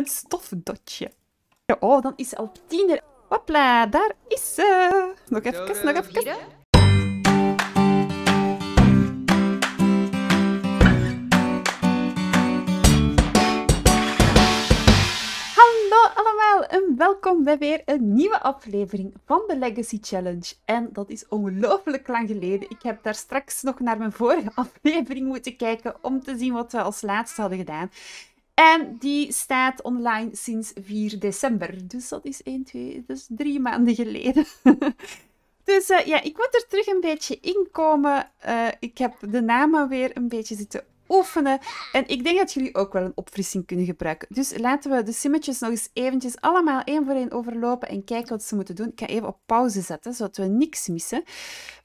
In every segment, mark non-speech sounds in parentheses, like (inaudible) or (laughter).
Een stofdotje. Oh, dan is ze al er. Hopla, daar is ze. Nog even, nog even. en welkom bij weer een nieuwe aflevering van de Legacy Challenge. En dat is ongelooflijk lang geleden. Ik heb daar straks nog naar mijn vorige (laughs) aflevering moeten kijken om te zien wat we als laatste hadden gedaan. En die staat online sinds 4 december. Dus dat is 1, 2, dus drie maanden geleden. (laughs) dus eh, ja, ik moet er terug een beetje inkomen. Uh, eh, ik heb de namen weer een beetje zitten oefenen. En ik denk dat jullie ook wel een opfrissing kunnen gebruiken. Dus laten we de simmetjes nog eens eventjes allemaal één voor één overlopen en kijken wat ze moeten doen. Ik ga even op pauze zetten, zodat we niks missen.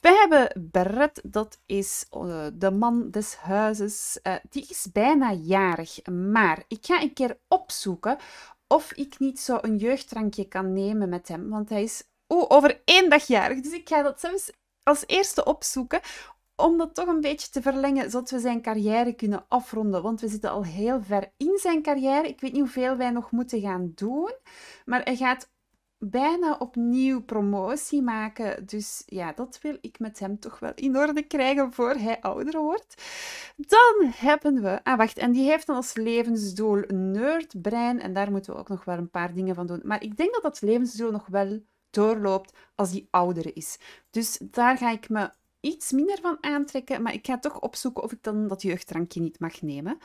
We hebben Beret, dat is eh, de man des huizes. Eh, die is bijna jarig, maar ik ga een keer opzoeken of ik niet zo een jeugdrankje kan nemen met hem, want hij is... over één dag jarig. Dus ik ga dat zelfs als eerste opzoeken om dat toch een beetje te verlengen, zodat we zijn carrière kunnen afronden. Want we zitten al heel ver in zijn carrière. Ik weet niet hoeveel wij nog moeten gaan doen. Maar hij gaat bijna opnieuw promotie maken. Dus ja, dat wil ik met hem toch wel in orde krijgen voor hij ouder wordt. Dan hebben we... Ah, wacht. En die heeft dan als levensdoel nerdbrein. En daar moeten we ook nog wel een paar dingen van doen. Maar ik denk dat dat levensdoel nog wel doorloopt als die ouder is. Dus daar ga ik me iets minder van aantrekken, maar ik ga toch opzoeken of ik dan dat jeugddrankje niet mag nemen.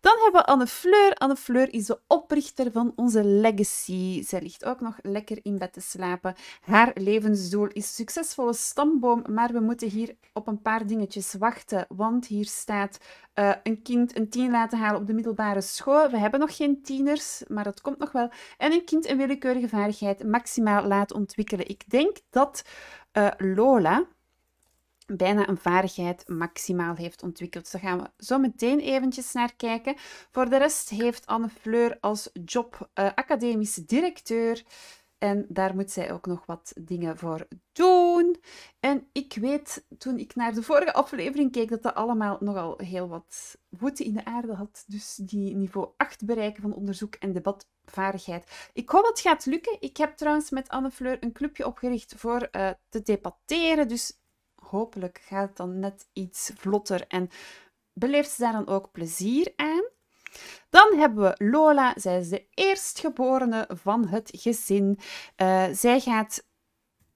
Dan hebben we Anne Fleur. Anne Fleur is de oprichter van onze legacy. Zij ligt ook nog lekker in bed te slapen. Haar levensdoel is succesvolle stamboom, maar we moeten hier op een paar dingetjes wachten, want hier staat eh, een kind een tien laten halen op de middelbare school. We hebben nog geen tieners, maar dat komt nog wel. En een kind een willekeurige vaardigheid maximaal laten ontwikkelen. Ik denk dat eh, Lola, bijna een vaardigheid maximaal heeft ontwikkeld. Daar gaan we zo meteen eventjes naar kijken. Voor de rest heeft Anne Fleur als job uh, eh, academische directeur. En daar moet zij ook nog wat dingen voor doen. En ik weet, toen ik naar de vorige aflevering keek, dat dat allemaal nogal heel wat voeten in de aarde had. Dus die niveau 8 bereiken van onderzoek en debatvaardigheid. Ik hoop dat het gaat lukken. Ik heb trouwens met Anne Fleur een clubje opgericht voor eh, te debatteren. Dus hopelijk gaat het dan net iets vlotter en beleeft ze daar dan ook plezier aan. Dan hebben we Lola. Zij is de eerstgeborene van het gezin. Eh, zij gaat.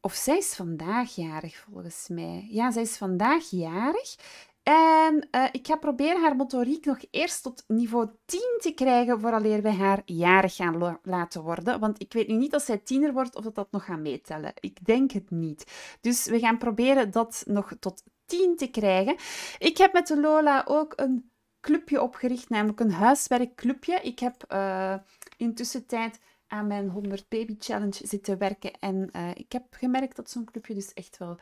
Of zij is vandaag jarig volgens mij. Ja, zij is vandaag jarig. En eh, ik ga proberen haar motoriek nog eerst tot niveau 10 te krijgen vooraleer we haar jarig gaan laten worden. Want ik weet nu niet als zij tiener wordt of dat dat nog gaat meetellen. Ik denk het niet. Dus we gaan proberen dat nog tot 10 te krijgen. Ik heb met de Lola ook een clubje opgericht, namelijk een huiswerkclubje. Ik heb uh, intussen tijd aan mijn 100 baby challenge zitten werken en eh, ik heb gemerkt dat zo'n clubje dus echt wel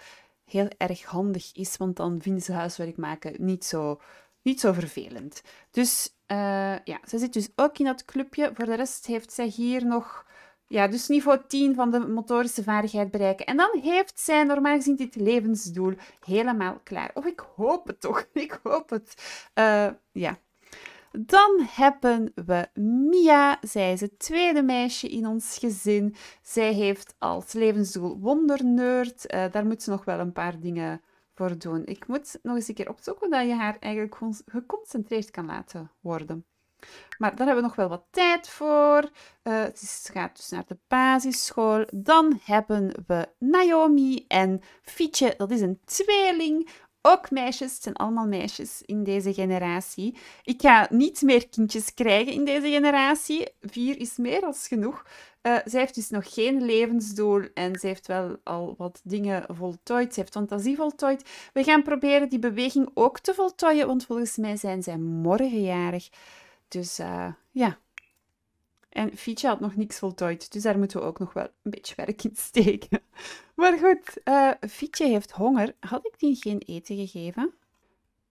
heel erg handig is, want dan vinden ze huiswerk maken niet zo, niet zo vervelend. Dus eh, ja, ze zit dus ook in dat clubje. Voor de rest heeft zij hier nog ja, dus niveau 10 van de motorische vaardigheid bereiken. En dan heeft zij normaal gezien dit levensdoel helemaal klaar. Of oh, ik hoop het toch. (laughs) Ik hoop het. Eh, ja, dan hebben we Mia. Zij is het tweede meisje in ons gezin. Zij heeft als levensdoel wonderneurt. Eh, daar moet ze nog wel een paar dingen voor doen. Ik moet nog eens een keer opzoeken dat je haar eigenlijk geconcentreerd kan laten worden. Maar daar hebben we nog wel wat tijd voor. Uh, het gaat dus naar de basisschool. Dan hebben we Naomi en Fietje. Dat is een tweeling ook meisjes, het zijn allemaal meisjes in deze generatie. Ik ga niet meer kindjes krijgen in deze generatie. Vier is meer dan genoeg. Uh, zij heeft dus nog geen levensdoel en ze heeft wel al wat dingen voltooid. Ze heeft fantasie voltooid. We gaan proberen die beweging ook te voltooien, want volgens mij zijn zij morgenjarig. Dus eh, ja, en Fietje had nog niks voltooid, dus daar moeten we ook nog wel een beetje werk in steken. (laughs) Maar goed, eh, Fietje heeft honger. Had ik die geen eten gegeven?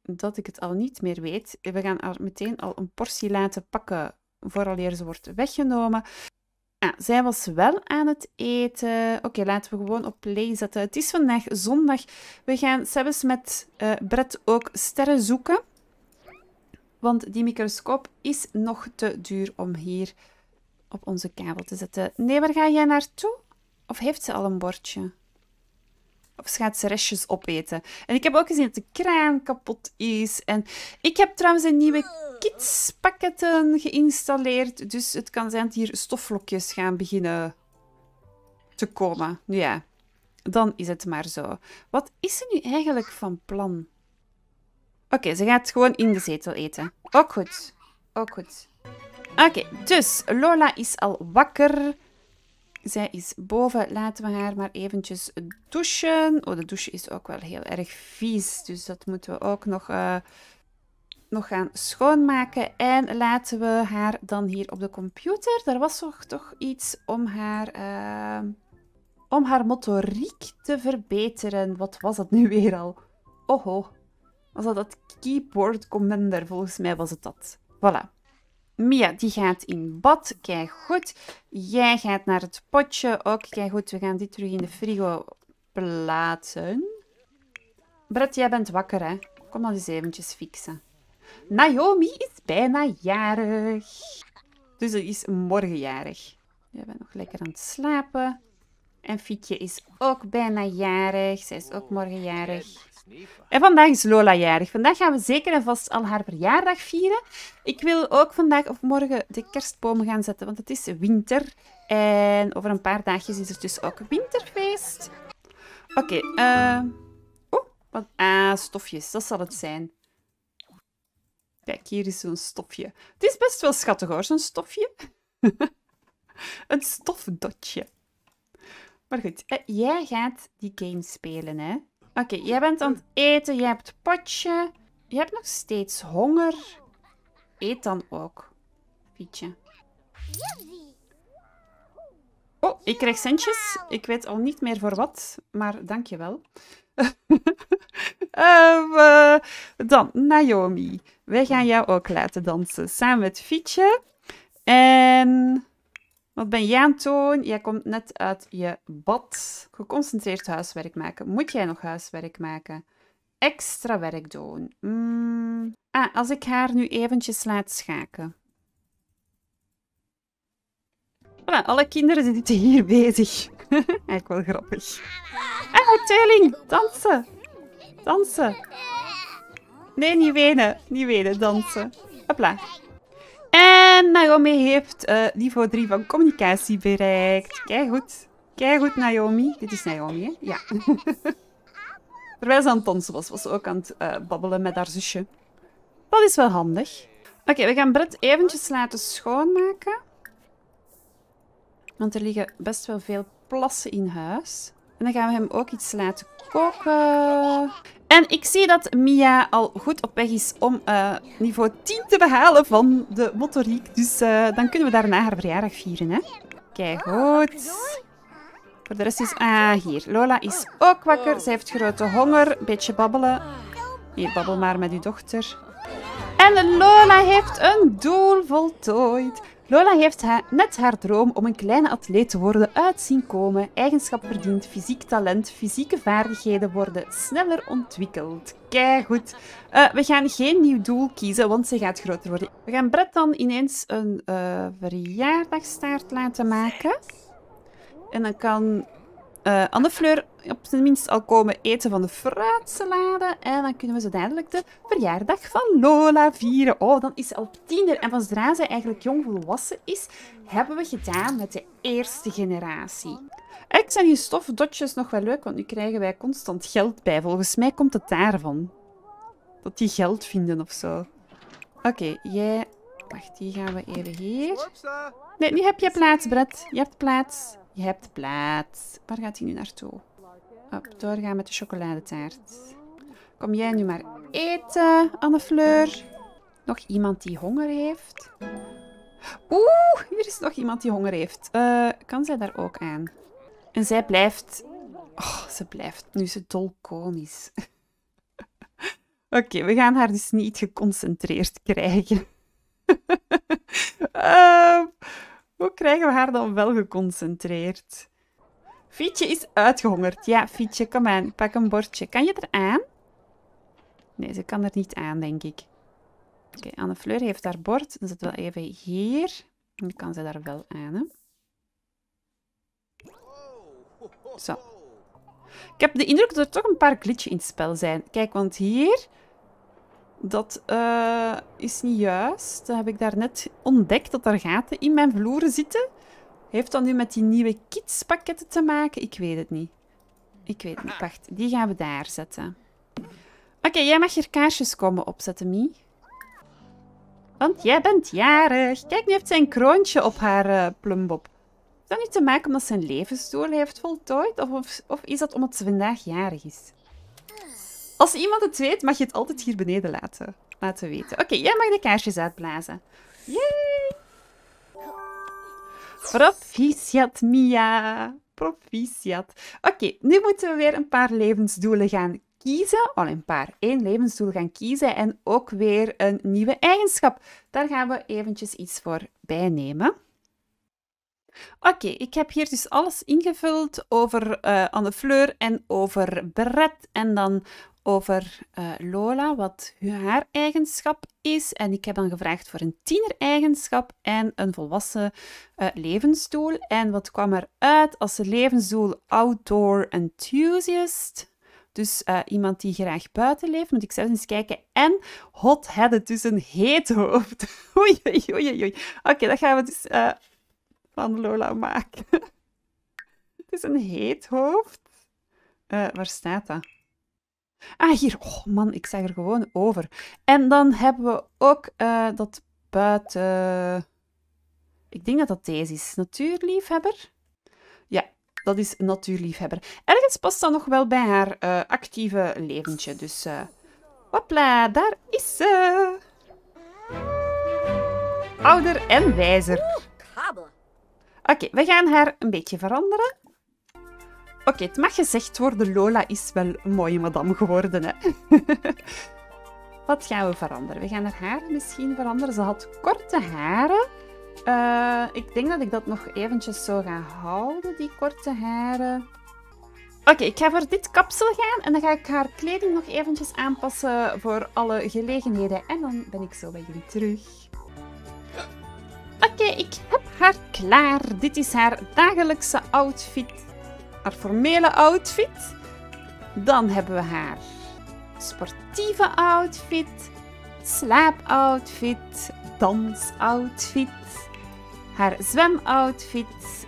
Dat ik het al niet meer weet. We gaan haar meteen al een portie laten pakken vooraleer ze wordt weggenomen. zij was wel aan het eten. Oké, laten we gewoon op play zetten. Het is vandaag zondag. We gaan zelfs met uh, Brett ook sterren zoeken. Want die microscoop is nog te duur om hier op onze kabel te zetten. Nee, waar ga jij naartoe? Of heeft ze al een bordje? Of gaat ze restjes opeten. En ik heb ook gezien dat de kraan kapot is. En ik heb trouwens een nieuwe kidspakketten geïnstalleerd. Dus het kan zijn dat hier stofvlokjes gaan beginnen te komen. Ja, dan is het maar zo. Wat is ze nu eigenlijk van plan? Oké, ze gaat gewoon in de zetel eten. Ook goed. Ook goed. Oké, dus Lola is al wakker. Zij is boven. Laten we haar maar eventjes douchen. Oh, de douche is ook wel heel erg vies. Dus dat moeten we ook nog, eh, nog gaan schoonmaken. En laten we haar dan hier op de computer. Daar was toch, toch iets om haar, eh, om haar motoriek te verbeteren. Wat was dat nu weer al? Oho. Was dat dat keyboard commander? Volgens mij was het dat. Voilà. Mia, die gaat in bad. Kijk goed. Jij gaat naar het potje. Ook kijk goed. We gaan dit terug in de frigo plaatsen. Brett, jij bent wakker, hè? Kom dan eens eventjes fixen. Naomi is bijna jarig. Dus ze is morgenjarig. Jij bent nog lekker aan het slapen. En Fietje is ook bijna jarig. Zij is ook morgenjarig. En vandaag is Lola jarig. Vandaag gaan we zeker en vast al haar verjaardag vieren. Ik wil ook vandaag of morgen de kerstboom gaan zetten, want het is winter. En over een paar dagjes is het dus ook winterfeest. Oké, okay, eh, oh, wat ah, stofjes, dat zal het zijn. Kijk, hier is zo'n stofje. Het is best wel schattig hoor, zo'n stofje. (laughs) een stofdotje. Maar goed, eh, jij gaat die game spelen, hè? Oké, jij bent aan het eten, jij hebt potje. Je hebt nog steeds honger. Eet dan ook, Pietje. Oh, ik krijg centjes. Ik weet al niet meer voor wat, maar dankjewel. um, (laughs) ehm, uh, eh, dan, Naomi. Wij gaan jou ook laten dansen samen met Fietje. En wat ben jij aan toon? Jij komt net uit je bad. Geconcentreerd huiswerk maken. Moet jij nog huiswerk maken? Extra werk doen. Hmm. Ah, als ik haar nu eventjes laat schaken. alle kinderen zitten hier bezig. (laughs) Eigenlijk wel grappig. Ah, Telling, dansen. Dansen. Nee, niet wenen. Niet wenen, dansen. Hopla. En Naomi heeft eh, niveau 3 van communicatie bereikt. Kijk goed. Kijk goed, Naomi. Dit is Naomi, hè? Ja. (laughs) Terwijl ze aan het was, was ze ook aan het eh, babbelen met haar zusje. Dat is wel handig. Oké, we gaan Brett eventjes laten schoonmaken. Want er liggen best wel veel plassen in huis. En dan gaan we hem ook iets laten koken. En ik zie dat Mia al goed op weg is om eh, niveau 10 te behalen van de motoriek. Dus eh, dan kunnen we daarna haar verjaardag vieren, hè. Kijk, goed. Voor de rest is... Ah, hier. Lola is ook wakker. Zij heeft grote honger. Beetje babbelen. Hier, babbel maar met uw dochter. En Lola heeft een doel voltooid. Lola heeft haar, net haar droom om een kleine atleet te worden uitzien komen. Eigenschap verdient, fysiek talent, fysieke vaardigheden worden sneller ontwikkeld. Kijk goed. Eh, we gaan geen nieuw doel kiezen, want ze gaat groter worden. We gaan Brett dan ineens een uh, verjaardagstaart laten maken. En dan kan uh, Anne Fleur op zijn minst al komen eten van de fruitsalade. En dan kunnen we ze dadelijk de verjaardag van Lola vieren. Oh, dan is ze al tiener. En van zodra zij eigenlijk jong volwassen is, hebben we gedaan met de eerste generatie. Ik zijn die stofdotjes nog wel leuk, want nu krijgen wij constant geld bij. Volgens mij komt het daarvan. Dat die geld vinden of zo. Oké, jij... Wacht, die gaan we even hier. Nee, nu heb je plaats, Brett. Je hebt plaats. Je hebt plaats. Waar gaat hij nu naartoe? Op, doorgaan met de chocoladetaart. Kom jij nu maar eten, Anne-Fleur. Nog iemand die honger heeft? Oeh, hier is nog iemand die honger heeft. Eh, kan zij daar ook aan? En zij blijft... Oh, ze blijft nu ze komisch. (laughs) Oké, we gaan haar dus niet geconcentreerd krijgen. uh... (laughs) Hoe krijgen we haar dan wel geconcentreerd? Fietje is uitgehongerd. Ja, Fietje, kom aan. Pak een bordje. Kan je er aan? Nee, ze kan er niet aan, denk ik. Oké, okay, Anne Fleur heeft haar bord. Dan zit wel even hier. Dan kan ze daar wel aan, hè? Zo. Ik heb de indruk dat er toch een paar glitje in het spel zijn. Kijk, want hier dat eh, is niet juist. Dat heb ik daarnet ontdekt dat er gaten in mijn vloeren zitten. Heeft dat nu met die nieuwe kitspakketten te maken? Ik weet het niet. Ik weet het niet. Wacht, die gaan we daar zetten. Oké, jij mag hier kaarsjes komen opzetten, Mie. Want jij bent jarig. Kijk, nu heeft zijn een kroontje op haar uh, eh, plumbob. Is dat niet te maken omdat zijn levensdoel heeft voltooid? Of, of, of is dat omdat ze vandaag jarig is? Als iemand het weet, mag je het altijd hier beneden laten, laten weten. Oké, jij mag de kaarsjes uitblazen. Yay! Proficiat, Mia. Proficiat. Oké, nu moeten we weer een paar levensdoelen gaan kiezen. Al een paar. één levensdoel gaan kiezen en ook weer een nieuwe eigenschap. Daar gaan we eventjes iets voor bijnemen. Oké, ik heb hier dus alles ingevuld over eh, Anne Fleur en over Beret. En dan over eh, Lola, wat haar eigenschap is. En ik heb dan gevraagd voor een tiener-eigenschap en een volwassen uh, levensdoel. En wat kwam er uit als levensdoel outdoor enthusiast? Dus eh, iemand die graag buiten leeft, moet ik zelf eens kijken. En hot-headed, dus een heet (laughs) hoofd. oei, oei, oei, oei. Oké, dat gaan we dus van Lola maken. (laughs) het is een heet hoofd. waar staat dat? Ah, hier. Oh man, ik zag er gewoon over. En dan hebben we ook eh, dat buiten... Ik denk dat dat deze is. Natuurliefhebber? Ja, dat is natuurliefhebber. Ergens past dat nog wel bij haar eh, actieve leventje. Dus, uh, hopla, daar is ze! Ouder en wijzer. Oké, we gaan haar een beetje veranderen. Oké, het mag gezegd worden, Lola is wel een mooie madame geworden. Hè? (laughs) Wat gaan we veranderen? We gaan haar haar misschien veranderen. Ze had korte haren. Eh, ik denk dat ik dat nog eventjes zo ga houden, die korte haren. Oké, ik ga voor dit kapsel gaan en dan ga ik haar kleding nog eventjes aanpassen voor alle gelegenheden. En dan ben ik zo bij jullie terug. Oké, ik heb haar klaar. Dit is haar dagelijkse outfit haar formele outfit. Dan hebben we haar sportieve outfit, slaapoutfit, dansoutfit, haar zwemoutfit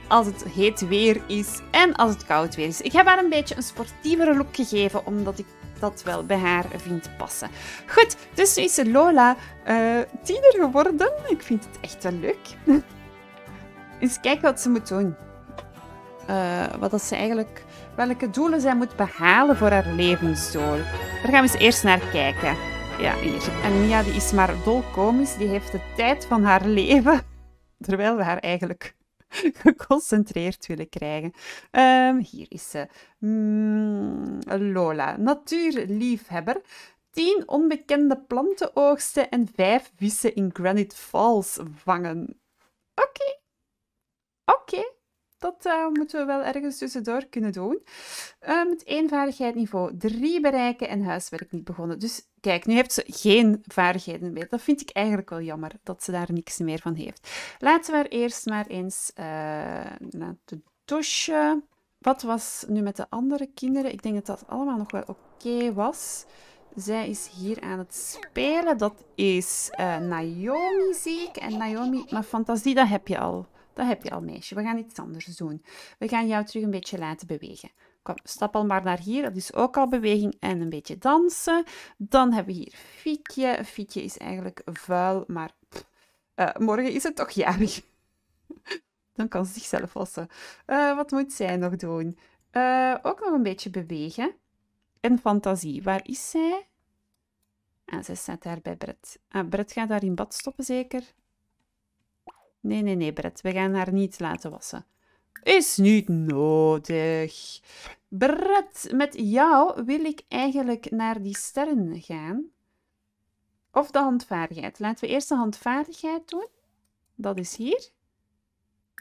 als het heet weer is en als het koud weer is. Ik heb haar een beetje een sportievere look gegeven omdat ik dat wel bij haar vind passen. Goed, dus nu is Lola uh, tiener geworden. Ik vind het echt wel leuk. (laughs) Eens kijken wat ze moet doen. Eh, wat dat ze eigenlijk, welke doelen zij moet behalen voor haar levensdoel. Daar gaan we eens eerst naar kijken. Ja, hier. En Mia die is maar dolkomisch, die heeft de tijd van haar leven, (laughs) terwijl we haar eigenlijk (laughs) geconcentreerd willen krijgen. Ehm, hier is ze. Mm, Lola, natuurliefhebber. 10 onbekende plantenoogsten en vijf wissen in Granite Falls vangen. Oké. Oké. Dat eh, moeten we wel ergens tussendoor kunnen doen. Eh, met het eenvaardigheid niveau 3 bereiken en huiswerk niet begonnen. Dus kijk, nu heeft ze geen vaardigheden meer. Dat vind ik eigenlijk wel jammer, dat ze daar niks meer van heeft. Laten we haar eerst maar eens uh, naar de Wat was nu met de andere kinderen? Ik denk dat dat allemaal nog wel oké was. Zij is hier aan het spelen. Dat is Naomi, zie ik. En Naomi, maar fantasie, dat heb je al. Dat heb je al, meisje. We gaan iets anders doen. We gaan jou terug een beetje laten bewegen. Kom, stap al maar naar hier. Dat is ook al beweging en een beetje dansen. Dan hebben we hier Fietje. Fietje is eigenlijk vuil, maar eh, morgen is het toch jarig. (laughs) Dan kan ze zichzelf wassen. Eh, wat moet zij nog doen? Eh, ook nog een beetje bewegen. En fantasie. Waar is zij? ah, zij staat daar bij Brett. Ah, Brett gaat daar in bad stoppen, zeker? Nee, nee, nee, Brett, we gaan haar niet laten wassen. Is niet nodig. Brett, met jou wil ik eigenlijk naar die sterren gaan. Of de handvaardigheid. Laten we eerst de handvaardigheid doen. Dat is hier.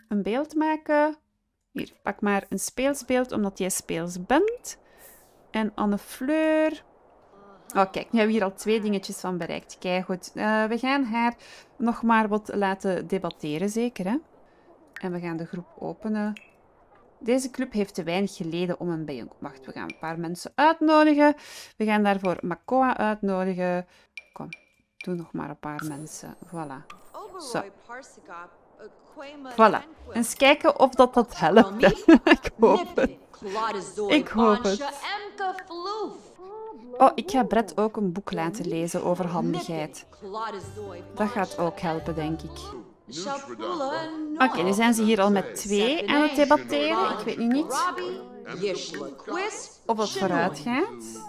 Een beeld maken. Hier, pak maar een speelsbeeld, omdat jij speels bent. En Anne Fleur. Oh, kijk, nu hebben we hier al twee dingetjes van bereikt. Kijk, goed. Eh, we gaan haar nog maar wat laten debatteren, zeker, hè? En we gaan de groep openen. Deze club heeft te weinig geleden om een bijeenkomst. We gaan een paar mensen uitnodigen. We gaan daarvoor Makoa uitnodigen. Kom, doe nog maar een paar mensen. Voilà. Zo. Voilà. Eens kijken of dat, dat helpt. (laughs) ik hoop het. Ik hoop het. Oh, ik ga Brett ook een boek laten lezen over handigheid. Dat gaat ook helpen, denk ik. Oké, okay, nu zijn ze hier al met twee aan het debatteren. Ik weet nu niet of het vooruit gaat.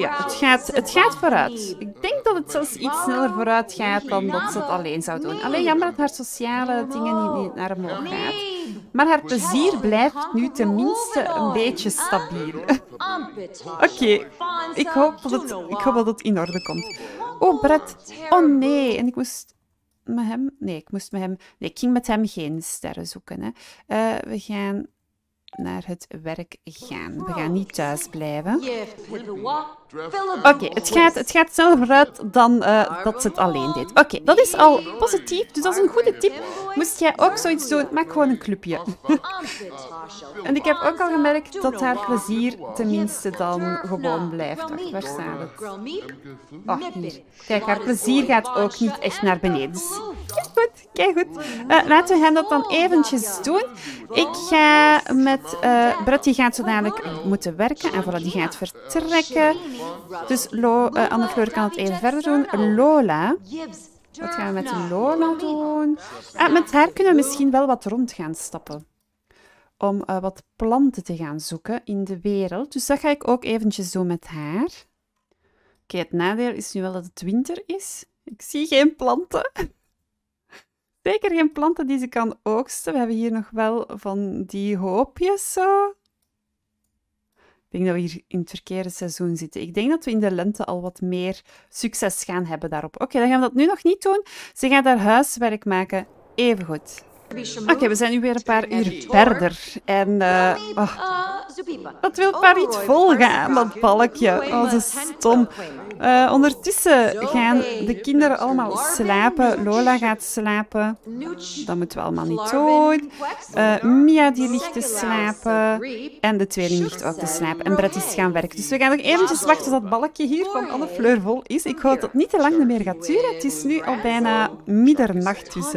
Ja, het gaat, het gaat vooruit. Ik denk dat het zelfs iets sneller vooruit gaat dan dat ze het alleen zou doen. Alleen jammer dat haar sociale dingen niet, naar omhoog gaan Maar haar plezier blijft nu tenminste een beetje stabiel. (laughs) Oké, ik, hoop dat het, ik hoop dat het in orde komt. Oh, Brett. Oh nee, en ik moest met hem... Nee, ik moest met hem... Nee, ik ging met hem geen sterren zoeken. Hè. Eh, we gaan naar het werk gaan. We gaan niet thuis blijven. Oké, het, gaat, het gaat sneller vooruit dan eh, dat ze het alleen deed. Oké, dat is al positief, dus dat is een goede tip. Moest jij ook zoiets doen, maak gewoon een clubje. (laughs) en ik heb ook al gemerkt dat haar plezier tenminste dan gewoon blijft. waar staat het? Oh, hier. Kijk, haar plezier gaat ook niet echt naar beneden. kijk goed, kijk goed. Eh, laten we hem dat dan eventjes doen. Ik ga met... Uh, Brett, gaat zo dadelijk moeten werken. En voilà, die gaat vertrekken. Dus Lo, uh, eh, Anne-Fleur kan het even verder doen. Lola. Wat gaan we met Lola doen? Ah, met haar kunnen we misschien wel wat rond gaan stappen. Om eh, wat planten te gaan zoeken in de wereld. Dus dat ga ik ook eventjes doen met haar. Oké, het nadeel is nu wel dat het winter is. Ik zie geen planten. (laughs) Zeker geen planten die ze kan oogsten. We hebben hier nog wel van die hoopjes zo. Ik denk dat we hier in het verkeerde seizoen zitten. Ik denk dat we in de lente al wat meer succes gaan hebben daarop. Oké, dan gaan we dat nu nog niet doen. Ze gaan daar huiswerk maken. Even goed. Oké, we zijn nu weer een paar uur verder. En uh, dat wil maar niet volgaan, dat balkje. Oh, dat is stom. Eh, ondertussen gaan de kinderen allemaal slapen. Lola gaat slapen. Dat moeten we allemaal niet doen. Eh, Mia die ligt te slapen. En de tweeling ligt ook te slapen. En Brett is gaan werken. Dus we gaan nog eventjes wachten tot dat balkje hier van alle Fleur vol is. Ik hoop dat het niet te lang meer gaat duren. Het is nu al bijna middernacht. Dus,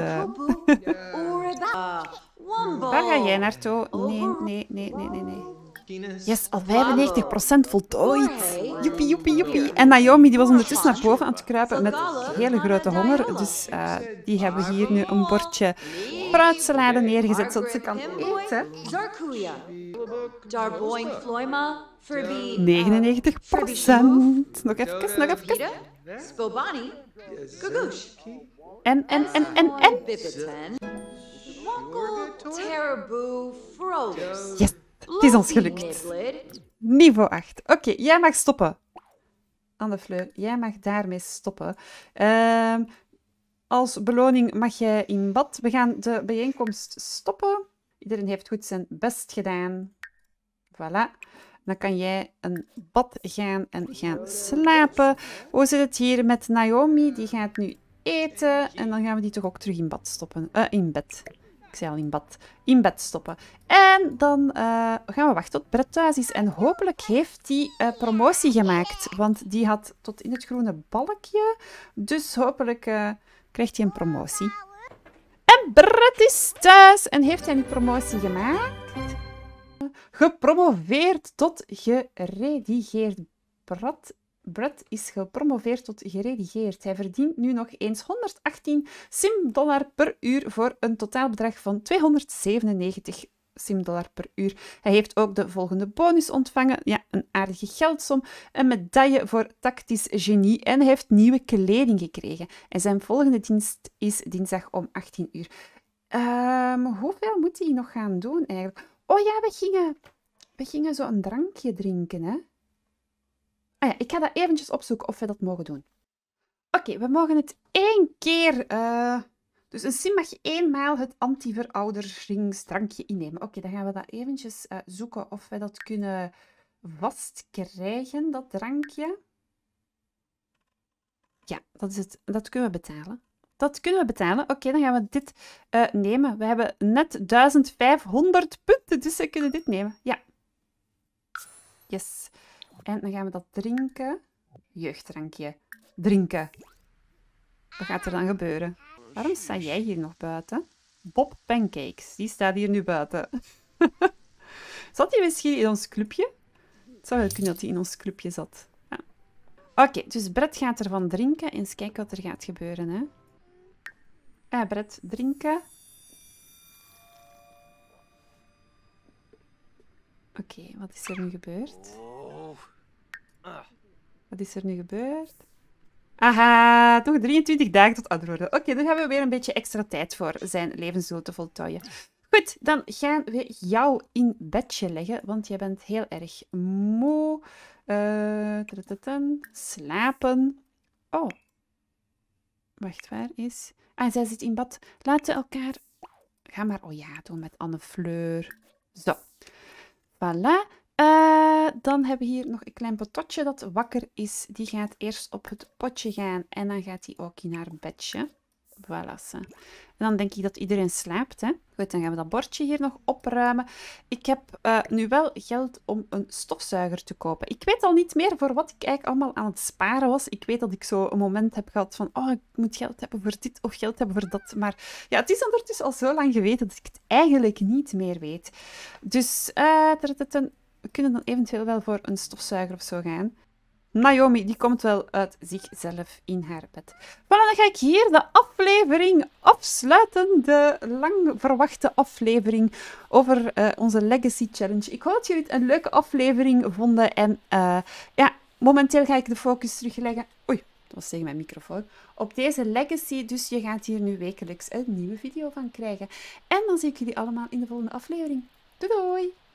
Waar eh, (laughs) ga jij naartoe? nee, nee, nee, nee. nee. Yes, al 95% voltooid. Joepie, joepie, joepie. En Naomi die was ondertussen naar boven aan het kruipen met hele grote honger. Dus eh, die hebben hier nu een bordje fruitsalade neergezet, zodat ze kan eten. 99%. Eh, nog even, nog even. Spobani, En, en, en, en, en. Yes. Het is ons gelukt. Niveau 8. Oké, jij mag stoppen. Anne Fleur, jij mag daarmee stoppen. Ehm, als beloning mag jij in bad. We gaan de bijeenkomst stoppen. Iedereen heeft goed zijn best gedaan. Voilà. Dan kan jij een bad gaan en gaan slapen. Hoe zit het hier met Naomi? Die gaat nu eten. En dan gaan we die toch ook terug in bad stoppen. Eh, in bed in bad, in bed stoppen. En dan eh, gaan we wachten tot Brett thuis is. En hopelijk heeft hij uh, eh, promotie gemaakt. Want die had tot in het groene balkje. Dus hopelijk eh, krijgt hij een promotie. En Brett is thuis. En heeft hij een promotie gemaakt? Gepromoveerd tot geredigeerd Brad Brad is gepromoveerd tot geredigeerd. Hij verdient nu nog eens 118 SIM-dollar per uur voor een totaalbedrag van 297 SIM-dollar per uur. Hij heeft ook de volgende bonus ontvangen. Ja, een aardige geldsom, een medaille voor tactisch genie en hij heeft nieuwe kleding gekregen. En zijn volgende dienst is dinsdag om 18 uur. Ehm, hoeveel moet hij nog gaan doen eigenlijk? Oh ja, we gingen, we gingen zo'n drankje drinken, hè? Ah ja, ik ga dat eventjes opzoeken of we dat mogen doen. Oké, we mogen het één keer... Eh, dus een sim mag eenmaal het antiverouderingsdrankje innemen. Oké, dan gaan we dat eventjes eh, zoeken of we dat kunnen vastkrijgen, dat drankje. Ja, dat, is het. dat kunnen we betalen. Dat kunnen we betalen. Oké, dan gaan we dit eh, nemen. We hebben net 1500 punten, dus we kunnen dit nemen. Ja. Yes. En dan gaan we dat drinken. Jeugddrankje. Drinken. Wat gaat er dan gebeuren? Waarom sta jij hier nog buiten? Bob Pancakes, die staat hier nu buiten. (laughs) zat hij misschien in ons clubje? Het zou wel kunnen dat hij in ons clubje zat. Ja. Oké, dus Brett gaat ervan drinken. Eens kijken wat er gaat gebeuren. Hè. Eh, Brett, drinken. Oké, wat is er nu gebeurd? Ah. Wat is er nu gebeurd? Aha, toch 23 dagen tot antwoorden. Oké, dan hebben gaan we weer een beetje extra tijd voor zijn levensdoel te voltooien. Goed, dan gaan we jou in bedje leggen, want jij bent heel erg moe. Eh, slapen. Oh, wacht, waar is... Ah, zij zit in bad. Laten elkaar... Ga maar oh ja doen met Anne Fleur. Zo. Voilà. Eh, dan hebben we hier nog een klein pototje dat wakker is. Die gaat eerst op het potje gaan en dan gaat hij ook in haar bedje. Voilà. En dan denk ik dat iedereen slaapt. Hè? Goed, dan gaan we dat bordje hier nog opruimen. Ik heb eh, nu wel geld om een stofzuiger te kopen. Ik weet al niet meer voor wat ik eigenlijk allemaal aan het sparen was. Ik weet dat ik zo een moment heb gehad van... Oh, ik moet geld hebben voor dit of geld hebben voor dat. Maar ja, het is ondertussen al zo lang geweten dat ik het eigenlijk niet meer weet. Dus... een eh, we kunnen dan eventueel wel voor een stofzuiger of zo gaan. Naomi, die komt wel uit zichzelf in haar bed. Voilà, dan ga ik hier de aflevering afsluiten. De lang verwachte aflevering over eh, onze Legacy Challenge. Ik hoop dat jullie het een leuke aflevering vonden. En eh, ja, momenteel ga ik de focus terugleggen. Oei, dat was tegen mijn microfoon. Op deze Legacy. Dus je gaat hier nu wekelijks een nieuwe video van krijgen. En dan zie ik jullie allemaal in de volgende aflevering. Doei doei!